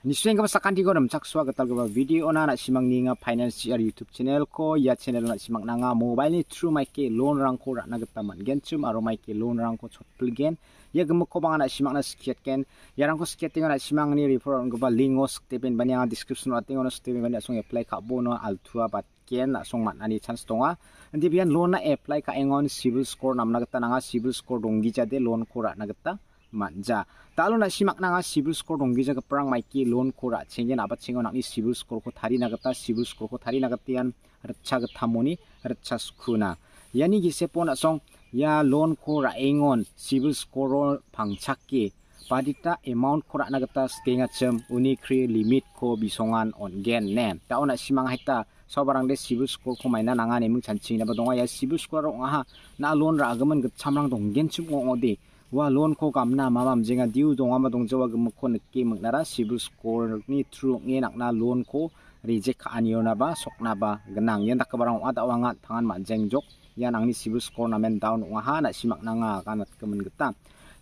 Nisuen kama sakan di gonam cak suwa gatal gaba video ona na simang ninga financial YouTube channel ko ya channel na simang nanga mobile ni true mai ke loan rangko rak ra na gen chum aro mai ke loan rangko ko gen ya gemuk ko bang na simang na skiet ken ya rangko skiat skiet tinga na simang ni refer on gaba lingo banyak banya description na tinga na stepen banya song apply ka bono altua bat ken na song man chance tonga nanti bian loan na apply ka engon civil score namna gatta nanga civil score donggi jade loan ko ra na gatta manja talo na simak nanga civil score donggi jaga perang maiki loan kora chengen abat chengon nakni civil ko thari naga civil score ko thari nagatian rcha gathamoni rcha skuna yani gise pon song ya loan ko ra engon civil pang cakki. padita amount kura naga nagata skenga cem uni kri limit ko bisongan on gen ne ta ona simang haita sobarang de civil score ko maina nanga ne mung cancing na ba donga ya civil score ro ha na loan ra agaman gat chamrang donggen gen chum Wah, loan ko kam na ma mam diu dong ama dong jawa gem ko nki mak nara civil score ni through nge nak na loan ko reject ani ona ba sok na ba genang Yang tak barang ada wangat tangan ma jeng jok yan angni civil score na men down wa ha na simak na nga kanat kemen geta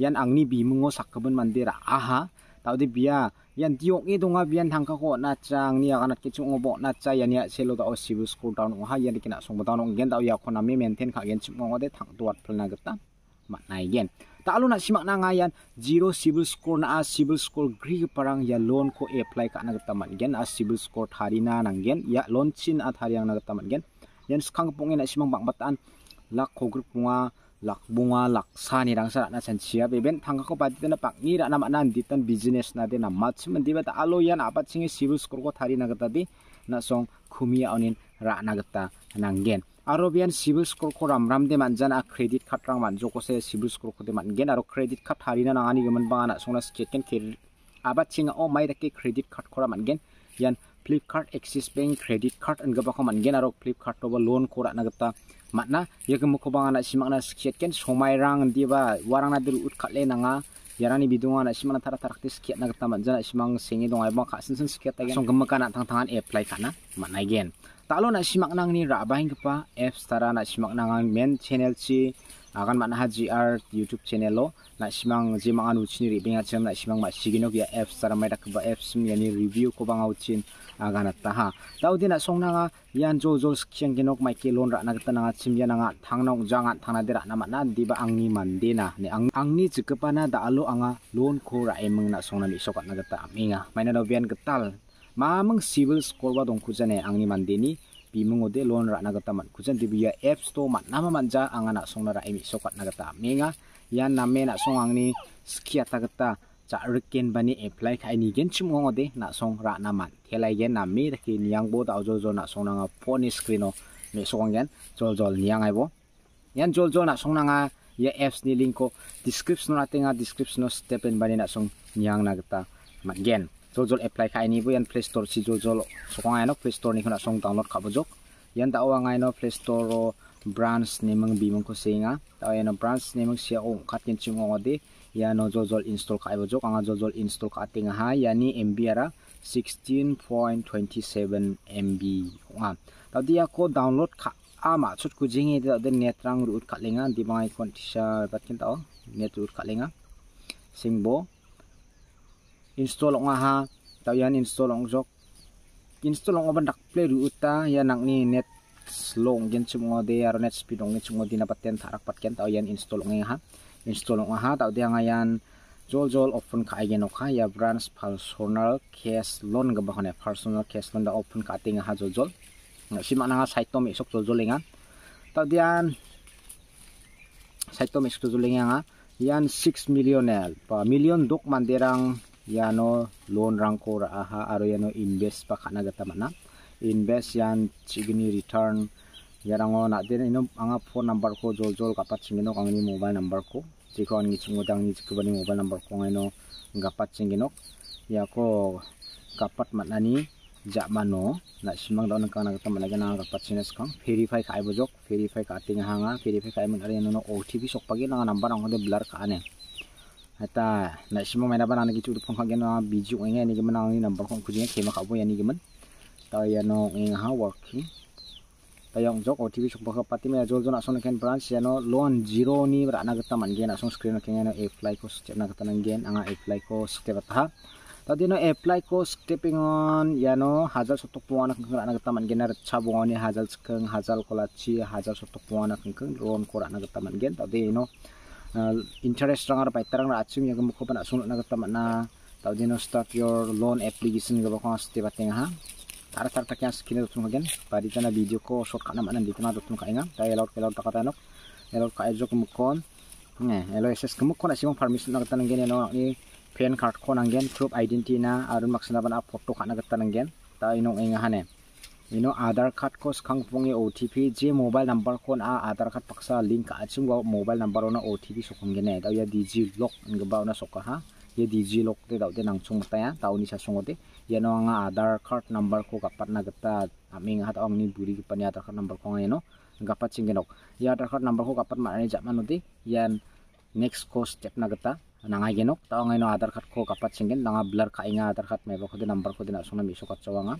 yan angni bi mungo sak kemen mandira aha tau di bia yan diok nge donga bian tangka ko na chang ni kanat kichu ngobo na cha yan ya selo da o score down wa ha yan dikina ba ngen tau ya ko na me maintain ka gen chim ngode de thang tuat plana geta ma nai gen talo na simak na yan, zero civil score na a civil score gri parang ya loan ko apply ka nagtaman gen a civil score tari na nang gen ya loan chin at hari ang nagtaman gen yan skang pungin e na simang bataan lak ko group nga lak bunga lak sani rang sarak na san siya beben tangka ko pati na pak ni ra na di ditan business na di na match man diba ta alo yan apat singi civil score ko tari na na song kumia onin ra na nang nanggen aro bian civil score ko ram de manjana kredit card rang man joko se civil score ko de mangen aro credit card harina nangani geman bangana songna state ken ke abat singa o mai dake credit card ko gen yan flipkart axis bank credit card an gaba ko mangen aro flipkart to loan ko ra nagata ye yegam ko bangana simangna state ken somai rang warang warangna dil ut khatle nanga yarani bidunga na simang tara tarakte state nagata manjana simang sengi dongai bang khasin sen state ta gen song gemaka na tang tangan apply kana manai gen talo na simak nang ni rabahin bahin pa f stara na simak nang ang main channel si akan ah, makna haji art youtube channel lo na simang jimang mang anu chini ri na simang ma sigino ya f stara may dakba f sim yani review ko bang out chin agana ah, ta ha tau na song nanga ah, yan jo jo skhyang genok mai ke lon ra na sim nanga chim ya nanga thang nong janga thana dira na ma na ang angni mandi na ni ang angni chikpa na da alo anga lon ko ra emang na song na ni sokat na aminga, may maina novian getal mamang civil score ba dong kujane angni mandeni bimungode loan ra nagata man kujan dibiya app store man nama manja angana nara emi sokat nagata menga yan name na song angni skia tagata charken bani apply khai ni gen chimongode na song ra man thelai gen namme daki niang bo da jo jo na song nanga phone screeno me song gen jol jol niang aibo yan jol jol na song nanga ya apps ni link ko description na tenga description step in bani na song niang nagata man gen jojol apply khai ini bu yan play store si jojol sokongai no play store ni khona song download khabo jok yan ta awangai no play store ro branch bi bimang ko seinga ta yan branch nemang sia ong khatin ching ong ode yan no jojol install khai bo jok anga jojol install khating ha yani mb ara 16.27 mb ong ta dia ko download kha ama chut ku jingi e da de netrang root ru ut khalenga dibai kon tisa bat kin ta net ru singbo install ong aha tau yan install ong jok install ong oban dak play yan uta ya nak ni net slow gen chung de ar net speed ong chung di na paten tharak patken tau yan install ong ha install aha tau dia ngayan jol jol open ka igen okha ya branch personal cash loan ga bahane personal cash loan da open ka ting ha jol jol sima nanga site to me sok jol jol lenga tau dian site to me sok jol yan 6 million el pa million dok manderang yano loan rangko aha aro yano invest kana gata mana invest yan chigini return yarango na den ino anga phone number ko jol jol kapat chingino angni mobile number ko jiko angni chingo dangni bani mobile number ko ngaino gapat chingino yako kapat manani jamano na simang daw nangkang nagata malaga na kapat chines kang verify ka jok verify ka ating hanga verify ka imun ari yano OTP pagi nanga number angode blur ka ane hata na shimo mena na ngi chudu phong khagen na biju nge ni gemen ang ni number khong khujing khema khabo yani gemen ta ya no eng ha working ta yong jok o oh, tv shupha pati me jol jona son ken branch ya no loan zero ni rana gata man gen asong screen ken no apply ko step na gata gen anga ah, apply ko step ta tadi no apply ko stepping on ya no hazal sotok puan keng rana gata man gen na chabu oni hazal skeng hazal kolachi hazal sotok puan keng loan ko rana gata man gen tadi no interest rangar pai tarang ra achim yang mukho pan asun na gatam na tau start your loan application ga bakha ste bateng ha ara tar takya skin do tum hagen pari tana video ko short kana manan dikna do tum kainga ta elot elot takata nok elot ka ejok mukon ne elo ss kemuk kon asim permission na gatan gen no ni pen card kon angen proof identity na arun maksana ban a photo kana gatan angen ta ino inga hane you know aadhar card ko skhangpungi otp je mobile number kon a aadhar card paksa link achung wa mobile number ona otp sokhung gene da ya digi lock ngba ona sokha ha ye ya digi lock te da te nangchung ta ya tauni sa songote ya no anga aadhar card number ko kapat na gata aming hat angni buri ki pani ya aadhar card number ko ngeno gapat chingenok ya aadhar card number ko kapat marani jamanote yan next ko step na gata nanga genok ta no aadhar card ko kapat chingen nanga blur inga aadhar card mebo khode number khode na sona miso katchawanga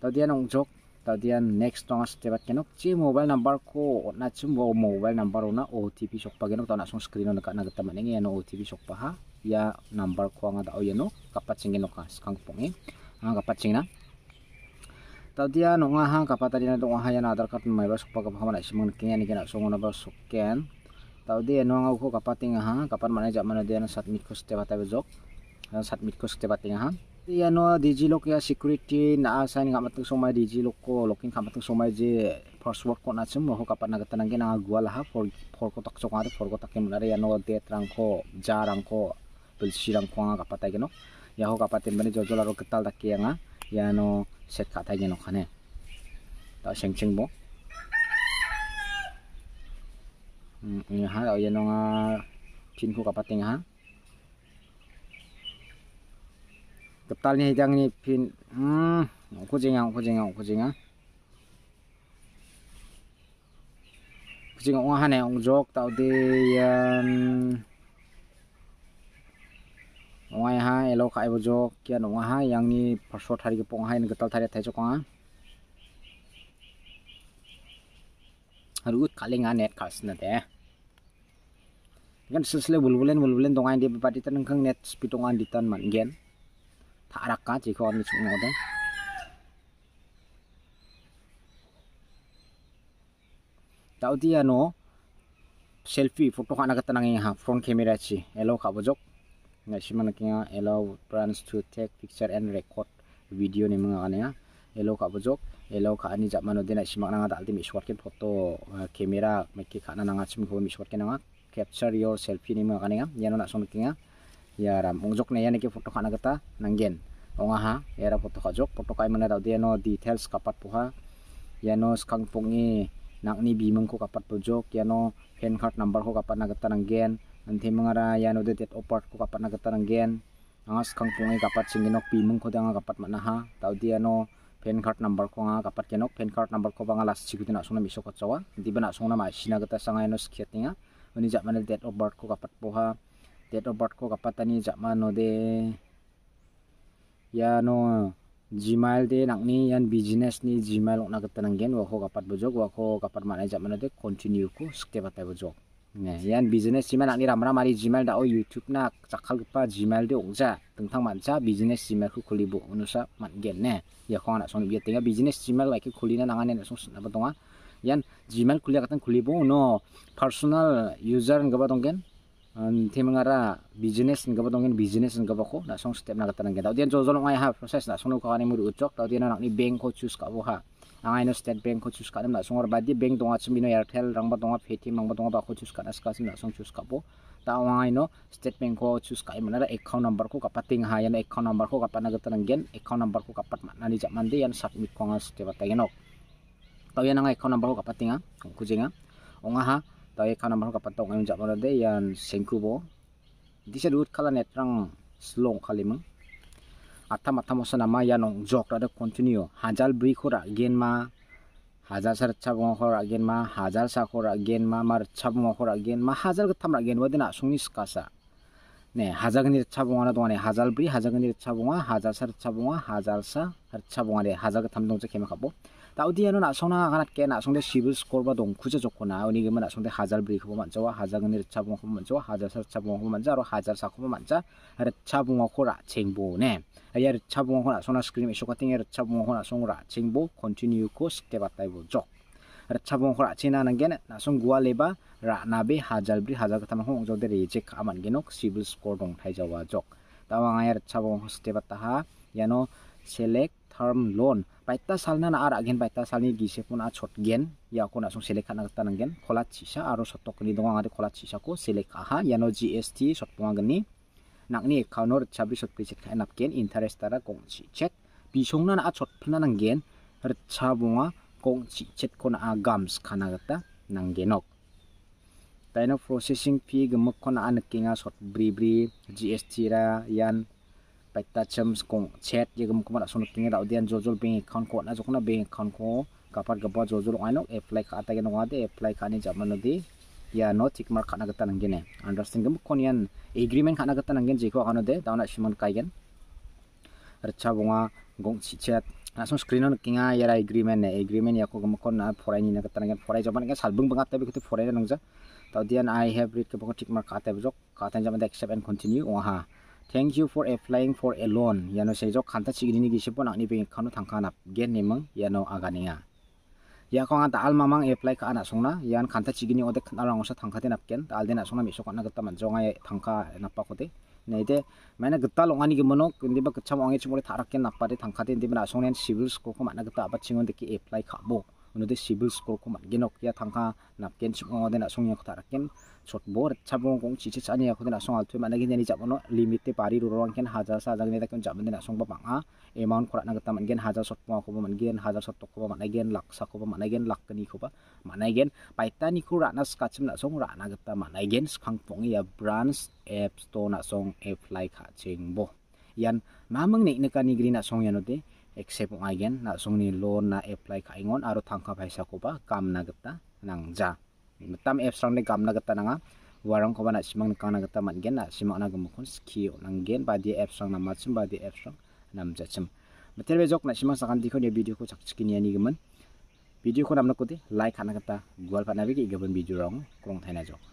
tadian ongjok tadian next tong stebat kenok chi mobile number ko na chumbo mobile number ona otp pagi genok tau na song screen ona ka na gata manenge ya no otp sokpa ha ya number ko anga ya nuk kapat singe no ka skang ponge anga kapat singna tadian onga hang kapat tadian dong ha hayan na adar card mai ba sokpa ka phamana simon kenya ni kena song ona ba ken. tadi no anga ko kapat tinga hang kapat mane jamana dian submit ko stebat ta jok submit ko stebat tinga hang ya no digilok ya security na asan nga matung somai digilok ko lokin kha matung somai je password ko na chum ho kapat na ge na gwa ha for for ko tak sok ma for ko tak kem na re ano det rang ko ja rang ko pil si rang ko nga no ya ho kapat ten bani ketal tak ke nga ya no set kha ta no khane ta seng seng bo hmm ya ha ya no nga tin ko kapat ta ha hidang ini pin. Hmm, kucing yang kucing yang kucing yang. Kucing yang wahan yang jok tau di yang. Ngai ha elo kai bojok kia nongai ha yang ni pasot hari kepong hai ni getal tari tai jokong harut net anet kasna deh kan sesle bulbulen bulbulen tongai di tenang tanengkang net spitongan ditan man gen thả đặc cá chỉ còn chịu ngọt đấy tao tia nó selfie foto khana ka tanang ha front camera chi allow kha bojok na siman kinga allow plans to take picture and record video ni mga kanya allow kha bojok allow kha ani jamano dena simak nanga dalti mi short photo camera mai ki khana nanga sim ko mi short ke nanga capture your selfie ni mga kanya yano na song kinga ya ram mongjok ne yani ki photo khana gata nanggen onga ha yara photo khajok photo kai mana dawde no details kapat puha no skang pongi nak bimang ko kapat ya no pen card number ko kapat nagata nanggen nanti mangara yano de tet opart ko kapat nagata nanggen anga skang pungi kapat singinok bimang ko danga kapat mana ha dawde no pen card number ko nga kapat kenok pen card number ko banga last chikuti na sona misok chawa dibana sona ma sina gata sanga yano skhetinga oni jatmanel date of birth ko kapat poha date of birth ko kapatani ode, de no gmail de nakni yan business ni gmail okna ketanang gen wa ko kapat bojok wa ko kapat mana japmano de continue ko skip atai bojok ne yan business sima ni ramra mari gmail da o youtube nak cakal pa gmail de okja tengtang mancha business sima ko khulibo onusa man gen ne ya ko na song bi Tengah business gmail like na nangane na song na batonga yan gmail kuliah kuli kulibo no personal user ngaba tonggen temengara business ni kapat ongin business ni kapako na song step na katan ngeda yang jojol ngai ha process na song ka ni mur uchok ta tian nak ni bank ko choose ka bo angai no state bank ko choose ka na song or badi bank donga chimino airtel rang ba donga peti mang ba donga ba ko choose ka na ska sim na song choose ka bo ta angai no state bank ko choose ka imana account number ko kapat ting ha yan account number ko kapat na katan ngen account number ko kapat ma na ni mandi yang submit kongas ngas te ba ta yan ok ta angai account number ko kapat tinga ko Ongah. ha tae kana mar ka patong ngam jamara de yan sengkubo disa dut kala netrang slong kali mang atta matta mo sana ma yanong jok rada continue hajal bri khora gen ma hajal sar chabong khora gen ma hajal sa khora gen ma mar chabong khora gen ma hajal ga thamra gen wadina sungni skasa ne hajal ni chabong ana dongane hajal bri hajal ni chabong hajal sar chabong hajal sa har chabong re hajal ga thamdong che kema তাউদিয়ানো নাসংনা হাগানাতকে নাসংদে CIBIL score বা দংখুজে জকনা অনিগেমা নাসংদে হাজার ব্রিখবো মানজাওয়া হাজার গনি রেচ্ছা বংখ মানজাওয়া হাজার সাচ্ছা বংখ মানজা আরো হাজার সাখবো মানজা রেচ্ছা বংখো রাচেংবো নে আইয়া রেচ্ছা বংখ নাসংনা স্ক্রিম এসকতিং রেচ্ছা বংখ নাসং রাচেংবো কন্টিনিউ কো স্টেবাতাইবো জক রেচ্ছা বংখ রাচেনা নাঙ্গেন নাসং গুয়ালেবা রানাবে হাজার ব্রি হাজার কথা মহ জদে রেজেক আমানগেনক সিভিল স্কোর দংথাই যাওয়া জক তাওয়াং আইয়া রেচ্ছা বংখ স্টেবাতাহা ইয়ানো select term loan paita salna na ara gen paita salni gise pun a chot gen ya ko sung selek kana kata nanggen kolat sisa aro sotok ni dongang ade kolat sisa ko selek ha yano GST shot nak ni account or chabri sot pichet ka enap gen interest tara kong chi chet bisongna na na a shot pna nanggen rcha bunga kong chi chet ko na agams kana kata nanggenok taina processing fee gemek kona na anekinga shot bri bri GST ra yan paita cham kong chet yegum kuma sun kinga da odian jojol bing account ko na jokna bing account ko kapar gapa jojol aino apply ka ta gena wade apply ka ni jamano di ya no tik mar khana gata nangene understand gum konian agreement khana gata nangen jeko khana de dawna shiman kaigen rcha bunga gong chi chet asum screen on kinga yara agreement ne agreement ya ko gum kon na phorai ni na gata nangen phorai jaban ke salbung banga ta be ko phorai nangja tawdian i have read ke bako tik mar ka ta be jok ka ta jaban accept and continue oha thank you for applying for a loan yano sei jo khanta chigini ni gisi pon ani khano thangka na gen yano aganiya ya khong ta alma mang apply ka ana songna yan khanta chigini ode khana rang sa thangka den apken dal dena songna mi sokna gatta man jonga thangka na pa khote nei de maina gatta longani ge mono kindi ba kacham ange chimore tharak ken na thangka den dibna songnen civil score ko mana gatta apachingon de ki apply kha bo unode sibil score ko manginok ya thangka napken chimongo dena songya ko chot bor chabong kong chichi chani ya kodena song altwe managi jani jabono limit te pari rurong ken hajar sa jagni da kon jabon dena song ba banga amount khora na man gen hajar sot pa ko mangen hajar sot ko managen lak sa ko managen lak ni ko ba managen paitani ko rana skachim na song rana gatam gen skang pong ya brands app store na song app like ha ching bo yan mamang nei na kanigri na song accept ong aigen na songni loan na apply ka ingon aru tangka paisa ko ba kam na gata nang ja metam app strang ne kam na gata nanga warang ko na simang kang na gata man gen na simang na gumukon skill nang gen ba di app strang na matsim ba di app strang nam ja sim metel be jok na simang sakan dikho ne ya video ko chak chikini ani geman video ko namna ko like na gata gual pa na bi ge gaban video rong kong na jok